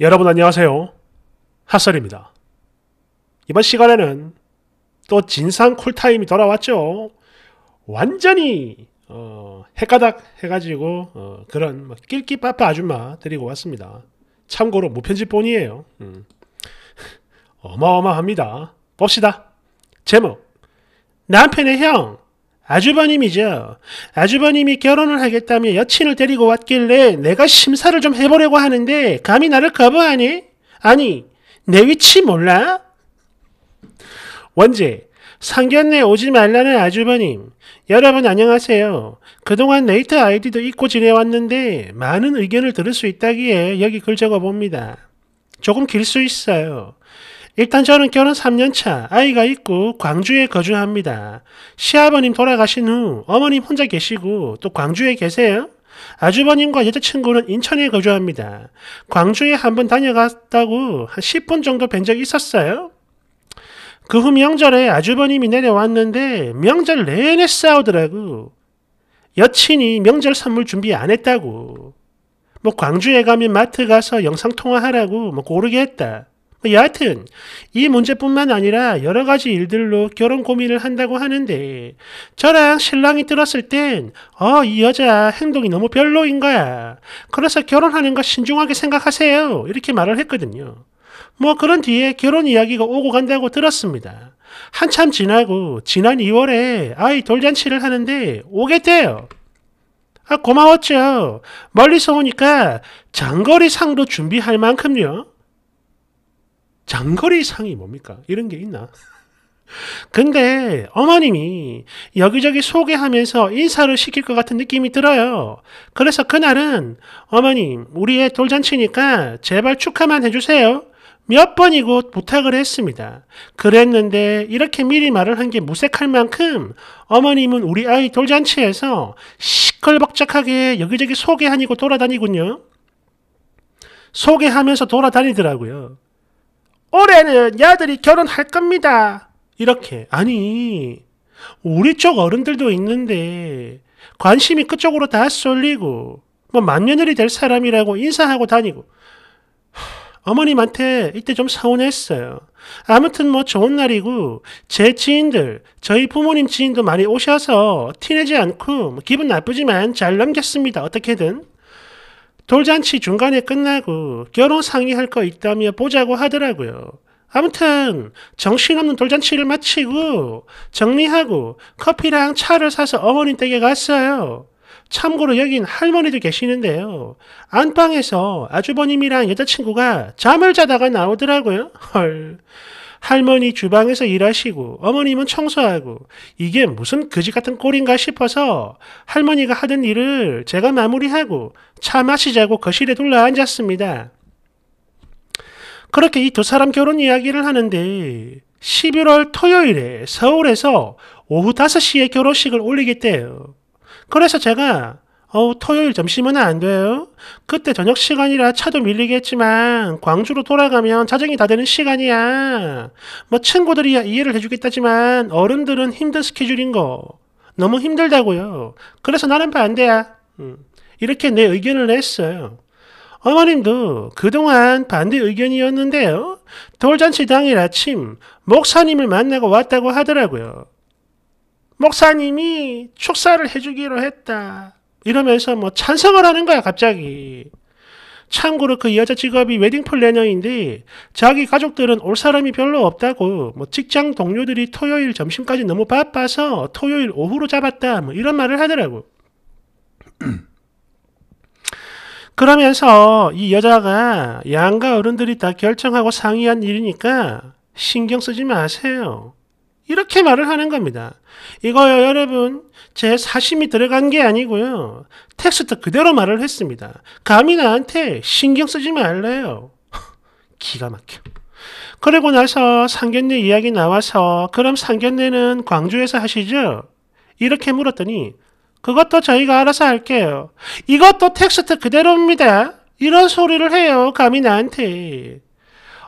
여러분 안녕하세요. 핫설입니다. 이번 시간에는 또 진상 쿨타임이 돌아왔죠. 완전히 어, 헷가닥 해가지고 어, 그런 뭐 낄끼빠빠 아줌마 데리고 왔습니다. 참고로 무편집본이에요. 음. 어마어마합니다. 봅시다. 제목 남편의 형 아주버님이죠. 아주버님이 결혼을 하겠다며 여친을 데리고 왔길래 내가 심사를 좀 해보려고 하는데 감히 나를 거부하니? 아니, 내 위치 몰라? 원제, 상견례 오지 말라는 아주버님. 여러분 안녕하세요. 그동안 네이트 아이디도 잊고 지내왔는데 많은 의견을 들을 수 있다기에 여기 글 적어봅니다. 조금 길 수 있어요. 일단 저는 결혼 3년차 아이가 있고 광주에 거주합니다. 시아버님 돌아가신 후 어머님 혼자 계시고 또 광주에 계세요. 아주버님과 여자친구는 인천에 거주합니다. 광주에 한 번 다녀갔다고 한 10분 정도 뵌 적이 있었어요. 그 후 명절에 아주버님이 내려왔는데 명절 내내 싸우더라고. 여친이 명절 선물 준비 안 했다고. 뭐 광주에 가면 마트 가서 영상통화하라고 뭐 고르게 했다. 예, 여하튼 이 문제뿐만 아니라 여러 가지 일들로 결혼 고민을 한다고 하는데 저랑 신랑이 들었을 땐어이 여자 행동이 너무 별로인 거야. 그래서 결혼하는 거 신중하게 생각하세요. 이렇게 말을 했거든요. 뭐 그런 뒤에 결혼 이야기가 오고 간다고 들었습니다. 한참 지나고 지난 2월에 아이 돌잔치를 하는데 오겠대요. 아 고마웠죠. 멀리서 오니까 장거리 상도 준비할 만큼요. 장거리 상이 뭡니까? 이런 게 있나? 근데 어머님이 여기저기 소개하면서 인사를 시킬 것 같은 느낌이 들어요. 그래서 그날은 어머님, 우리 의 돌잔치니까 제발 축하만 해주세요. 몇 번이고 부탁을 했습니다. 그랬는데 이렇게 미리 말을 한 게 무색할 만큼 어머님은 우리 아이 돌잔치에서 시끌벅적하게 여기저기 소개하니고 돌아다니군요. 소개하면서 돌아다니더라고요. 올해는 야들이 결혼할 겁니다. 이렇게. 아니, 우리 쪽 어른들도 있는데, 관심이 그쪽으로 다 쏠리고, 뭐, 만년을이 될 사람이라고 인사하고 다니고. 어머님한테 이때 좀 서운했어요. 아무튼 뭐 좋은 날이고 제 지인들, 저희 부모님 지인도 많이 오셔서 티내지 않고 뭐 기분 나쁘지만 잘 넘겼습니다. 어떻게든. 돌잔치 중간에 끝나고 결혼 상의할 거 있다며 보자고 하더라고요. 아무튼 정신없는 돌잔치를 마치고 정리하고 커피랑 차를 사서 어머니 댁에 갔어요. 참고로 여긴 할머니도 계시는데요. 안방에서 아주버님이랑 여자친구가 잠을 자다가 나오더라고요. 헐. 할머니 주방에서 일하시고 어머님은 청소하고 이게 무슨 그지 같은 꼴인가 싶어서 할머니가 하던 일을 제가 마무리하고 차 마시자고 거실에 둘러 앉았습니다. 그렇게 이 두 사람 결혼 이야기를 하는데 11월 토요일에 서울에서 오후 5시에 결혼식을 올리겠대요. 그래서 제가 어우, 토요일 점심은 안 돼요? 그때 저녁 시간이라 차도 밀리겠지만, 광주로 돌아가면 자정이 다 되는 시간이야. 뭐, 친구들이야 이해를 해주겠다지만, 어른들은 힘든 스케줄인 거. 너무 힘들다고요. 그래서 나는 반대야. 음, 이렇게 내 의견을 냈어요. 어머님도 그동안 반대 의견이었는데요. 돌잔치 당일 아침 목사님을 만나고 왔다고 하더라고요. 목사님이 축사를 해주기로 했다. 이러면서 뭐 찬성을 하는 거야 갑자기. 참고로 그 여자 직업이 웨딩 플래너인데 자기 가족들은 올 사람이 별로 없다고 뭐 직장 동료들이 토요일 점심까지 너무 바빠서 토요일 오후로 잡았다 뭐 이런 말을 하더라고. 그러면서 이 여자가 양가 어른들이 다 결정하고 상의한 일이니까 신경 쓰지 마세요. 이렇게 말을 하는 겁니다. 이거요, 여러분. 제 사심이 들어간 게 아니고요. 텍스트 그대로 말을 했습니다. 감히 나한테 신경 쓰지 말래요. 기가 막혀. 그러고 나서 상견례 이야기 나와서 그럼 상견례는 광주에서 하시죠? 이렇게 물었더니 그것도 저희가 알아서 할게요. 이것도 텍스트 그대로입니다. 이런 소리를 해요. 감히 나한테.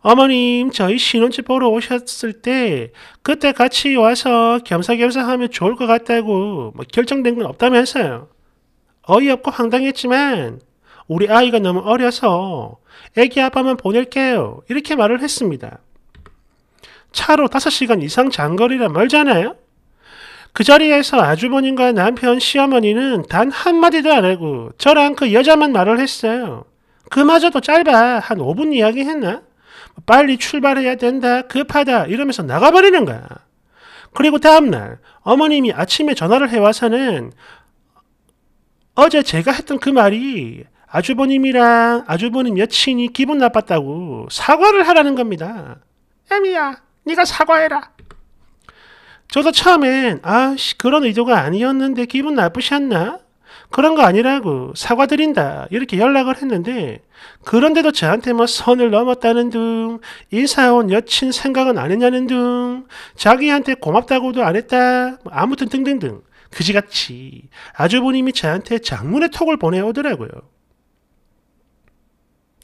어머님, 저희 신혼집 보러 오셨을 때 그때 같이 와서 겸사겸사 하면 좋을 것 같다고 뭐 결정된 건 없다면서요. 어이없고 황당했지만 우리 아이가 너무 어려서 애기 아빠만 보낼게요. 이렇게 말을 했습니다. 차로 5시간 이상 장거리라 멀잖아요? 그 자리에서 아주머님과 남편, 시어머니는 단 한마디도 안 하고 저랑 그 여자만 말을 했어요. 그마저도 짧아. 한 5분 이야기 했나? 빨리 출발해야 된다. 급하다. 이러면서 나가버리는 거야. 그리고 다음날 어머님이 아침에 전화를 해와서는 어제 제가 했던 그 말이 아주버님이랑 아주버님 여친이 기분 나빴다고 사과를 하라는 겁니다. 애미야, 네가 사과해라. 저도 처음엔 아 그런 의도가 아니었는데 기분 나쁘셨나? 그런 거 아니라고 사과드린다 이렇게 연락을 했는데 그런데도 저한테 뭐 선을 넘었다는 둥인사온 여친 생각은 안 했냐는 둥 자기한테 고맙다고도 안 했다 뭐 아무튼 등등등 그지같이 아주버님이 저한테 장문의 톡을 보내오더라고요.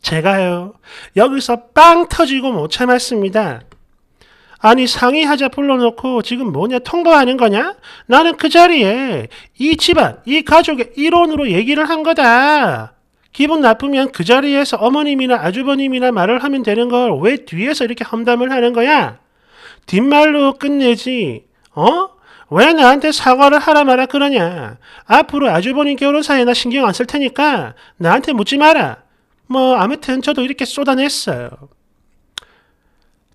제가요 여기서 빵 터지고 못 참았습니다. 아니 상의하자 불러놓고 지금 뭐냐 통보하는 거냐? 나는 그 자리에 이 집안, 이 가족의 일원으로 얘기를 한 거다. 기분 나쁘면 그 자리에서 어머님이나 아주버님이나 말을 하면 되는 걸 왜 뒤에서 이렇게 험담을 하는 거야? 뒷말로 끝내지. 어? 왜 나한테 사과를 하라 마라 그러냐? 앞으로 아주버님 결혼 사이나 신경 안 쓸 테니까 나한테 묻지 마라. 뭐 아무튼 저도 이렇게 쏟아냈어요.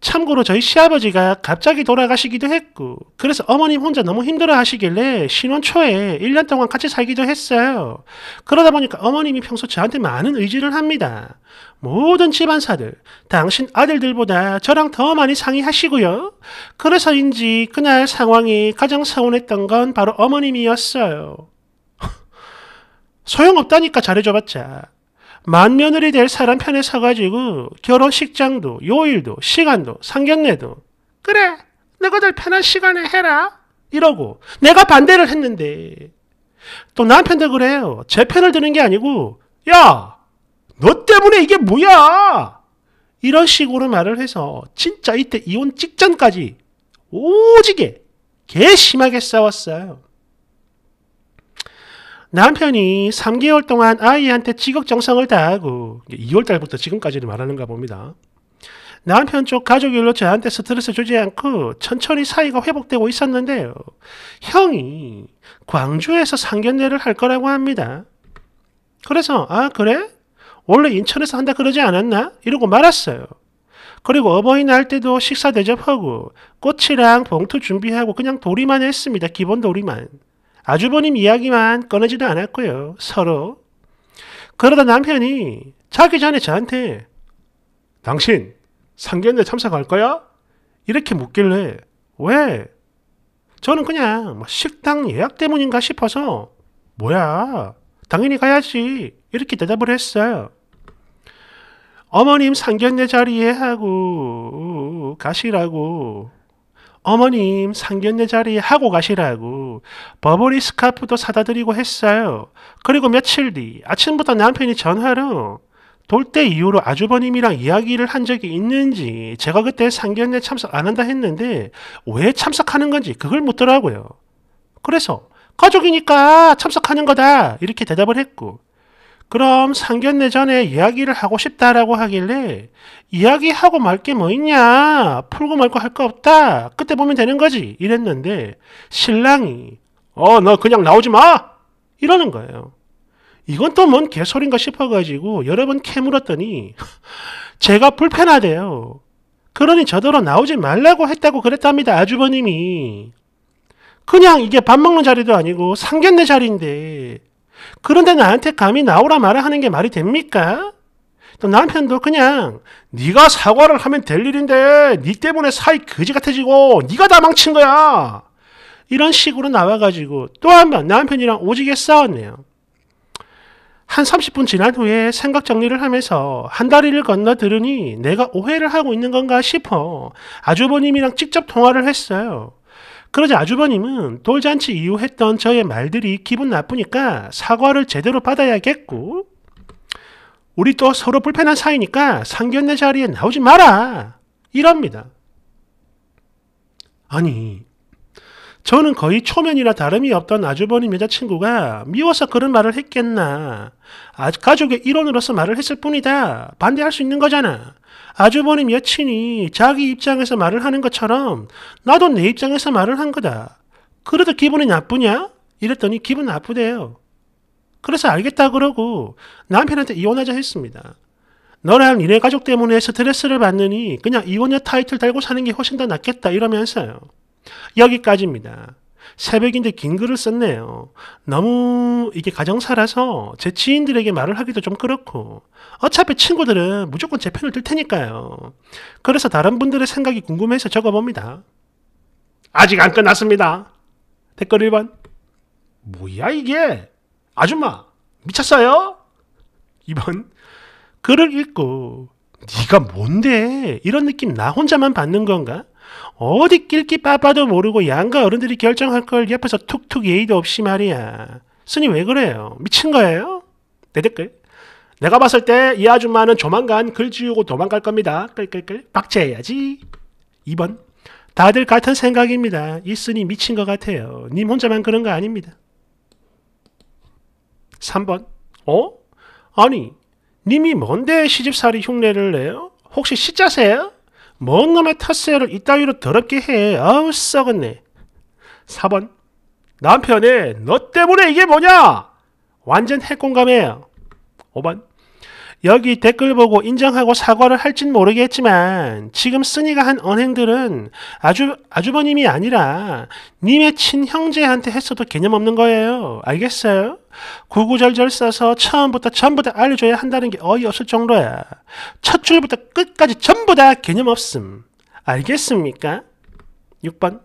참고로 저희 시아버지가 갑자기 돌아가시기도 했고 그래서 어머님 혼자 너무 힘들어 하시길래 신혼 초에 1년 동안 같이 살기도 했어요. 그러다 보니까 어머님이 평소 저한테 많은 의지를 합니다. 모든 집안사들, 당신 아들들보다 저랑 더 많이 상의하시고요. 그래서인지 그날 상황이 가장 서운했던 건 바로 어머님이었어요. 소용없다니까 잘해줘봤자. 만며느리 될 사람 편에 서가지고 결혼식장도 요일도 시간도 상견례도 그래 너희들 편한 시간에 해라 이러고 내가 반대를 했는데 또 남편도 그래요. 제 편을 드는 게 아니고 야 너 때문에 이게 뭐야 이런 식으로 말을 해서 진짜 이때 이혼 직전까지 오지게 개 심하게 싸웠어요. 남편이 3개월 동안 아이한테 지극정성을 다하고 2월 달부터 지금까지를 말하는가 봅니다. 남편 쪽 가족일로 저한테 스트레스 주지 않고 천천히 사이가 회복되고 있었는데요. 형이 광주에서 상견례를 할 거라고 합니다. 그래서 아 그래? 원래 인천에서 한다 그러지 않았나? 이러고 말았어요. 그리고 어버이날 때도 식사 대접하고 꽃이랑 봉투 준비하고 그냥 도리만 했습니다. 기본 도리만. 아주버님 이야기만 꺼내지도 않았고요. 서로. 그러다 남편이 자기 전에 저한테 당신 상견례 참석할 거야? 이렇게 묻길래 왜? 저는 그냥 뭐 식당 예약 때문인가 싶어서 뭐야 당연히 가야지 이렇게 대답을 했어요. 어머님 상견례 자리에 하고 가시라고 어머님 상견례 자리 하고 가시라고 버버리 스카프도 사다 드리고 했어요. 그리고 며칠 뒤 아침부터 남편이 전화로 돌 때 이후로 아주버님이랑 이야기를 한 적이 있는지 제가 그때 상견례 참석 안 한다 했는데 왜 참석하는 건지 그걸 묻더라고요. 그래서 가족이니까 참석하는 거다 이렇게 대답을 했고 그럼 상견례전에 이야기를 하고 싶다라고 하길래 이야기하고 말 게 뭐 있냐 풀고 말고 할 거 없다 그때 보면 되는 거지 이랬는데 신랑이 어너 그냥 나오지 마 이러는 거예요 이건 또 뭔 개소린가 싶어가지고 여러 번 캐물었더니 제가 불편하대요 그러니 저더러 나오지 말라고 했다고 그랬답니다 아주버님이 그냥 이게 밥 먹는 자리도 아니고 상견례 자리인데 그런데 나한테 감히 나오라 말을 하는 게 말이 됩니까? 또 남편도 그냥 네가 사과를 하면 될 일인데 네 때문에 사이 거지 같아지고 네가 다 망친 거야. 이런 식으로 나와가지고 또 한 번 남편이랑 오지게 싸웠네요. 한 30분 지난 후에 생각 정리를 하면서 한 다리를 건너 들으니 내가 오해를 하고 있는 건가 싶어 아주버님이랑 직접 통화를 했어요. 그러자 아주버님은 돌잔치 이후 했던 저의 말들이 기분 나쁘니까 사과를 제대로 받아야겠고 우리 또 서로 불편한 사이니까 상견례 자리에 나오지 마라 이럽니다. 아니 저는 거의 초면이라 다름이 없던 아주버님 여자친구가 미워서 그런 말을 했겠나. 가족의 일원으로서 말을 했을 뿐이다. 반대할 수 있는 거잖아. 아주버님 여친이 자기 입장에서 말을 하는 것처럼 나도 내 입장에서 말을 한 거다. 그래도 기분이 나쁘냐? 이랬더니 기분 나쁘대요. 그래서 알겠다 그러고 남편한테 이혼하자 했습니다. 너랑 니네 가족 때문에 스트레스를 받느니 그냥 이혼녀 타이틀 달고 사는 게 훨씬 더 낫겠다 이러면서요. 여기까지입니다. 새벽인데 긴 글을 썼네요. 너무 이게 가정사라서 제 지인들에게 말을 하기도 좀 그렇고 어차피 친구들은 무조건 제 편을 들 테니까요. 그래서 다른 분들의 생각이 궁금해서 적어봅니다. 아직 안 끝났습니다. 댓글 1번 뭐야 이게 아줌마 미쳤어요? 2번 글을 읽고 네가 뭔데 이런 느낌 나 혼자만 받는 건가? 어디 낄끼 빠빠도 모르고 양가 어른들이 결정할 걸 옆에서 툭툭 예의도 없이 말이야. 스님 왜 그래요? 미친 거예요? 내 댓글. 내가 봤을 때 이 아줌마는 조만간 글 지우고 도망갈 겁니다. 끌끌끌. 박제해야지. 2번. 다들 같은 생각입니다. 이 스님 미친 것 같아요. 님 혼자만 그런 거 아닙니다. 3번. 어? 아니, 님이 뭔데 시집살이 흉내를 내요? 혹시 시자세요? 뭔 놈의 탓세를 이따위로 더럽게 해. 아우 썩었네. 4번 남편의 너 때문에 이게 뭐냐? 완전 핵공감해. 5번 여기 댓글 보고 인정하고 사과를 할진 모르겠지만 지금 쓰니가 한 언행들은 아주 아주버님이 아니라 님의 친형제한테 했어도 개념 없는 거예요. 알겠어요? 구구절절 써서 처음부터 전부 다 알려줘야 한다는 게 어이없을 정도야. 첫 줄부터 끝까지 전부 다 개념 없음. 알겠습니까? 6번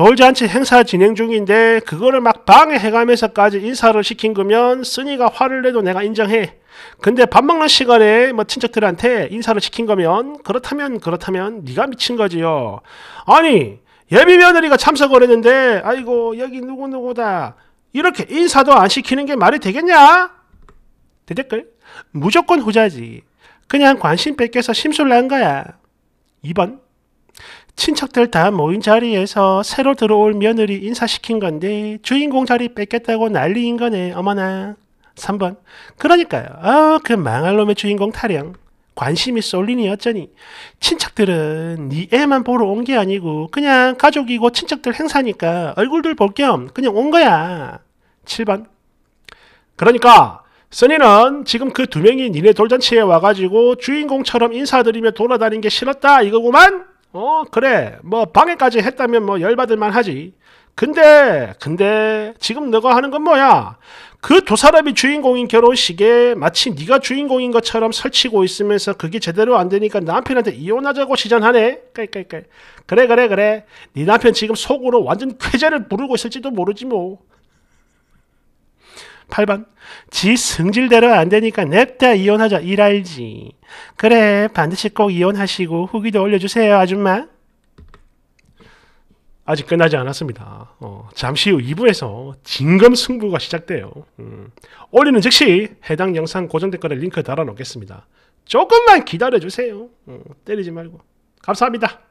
돌잔치 행사 진행 중인데 그거를 막 방해해가면서까지 인사를 시킨 거면 쓰니가 화를 내도 내가 인정해. 근데 밥 먹는 시간에 뭐 친척들한테 인사를 시킨 거면 그렇다면 그렇다면 네가 미친 거지요. 아니 예비 며느리가 참석을 했는데 아이고 여기 누구누구다 이렇게 인사도 안 시키는 게 말이 되겠냐? 대댓글 무조건 후자지. 그냥 관심 뺏겨서 심술 난 거야. 2번 친척들 다 모인 자리에서 새로 들어올 며느리 인사시킨 건데 주인공 자리 뺏겠다고 난리인 거네. 어머나. 3번. 그러니까요. 아, 그 망할 놈의 주인공 타령. 관심이 쏠리니 어쩌니. 친척들은 네 애만 보러 온 게 아니고 그냥 가족이고 친척들 행사니까 얼굴들 볼 겸 그냥 온 거야. 7번. 그러니까 써니는 지금 그 두 명이 니네 돌잔치에 와가지고 주인공처럼 인사드리며 돌아다닌 게 싫었다 이거구만. 어, 그래. 뭐 방해까지 했다면 뭐 열받을 만하지. 근데 근데 지금 너가 하는 건 뭐야? 그 두 사람이 주인공인 결혼식에 마치 네가 주인공인 것처럼 설치고 있으면서 그게 제대로 안 되니까 남편한테 이혼하자고 시전하네. 그래 그래 그래. 네 남편 지금 속으로 완전 쾌재를 부르고 있을지도 모르지 뭐. 8번. 지 승질대로 안 되니까 냅다 이혼하자. 일할지 그래, 반드시 꼭 이혼하시고 후기도 올려주세요, 아줌마. 아직 끝나지 않았습니다. 어, 잠시 후 2부에서 진검 승부가 시작돼요. 음. 올리는 즉시 해당 영상 고정 댓글에 링크 달아놓겠습니다. 조금만 기다려주세요. 음, 때리지 말고. 감사합니다.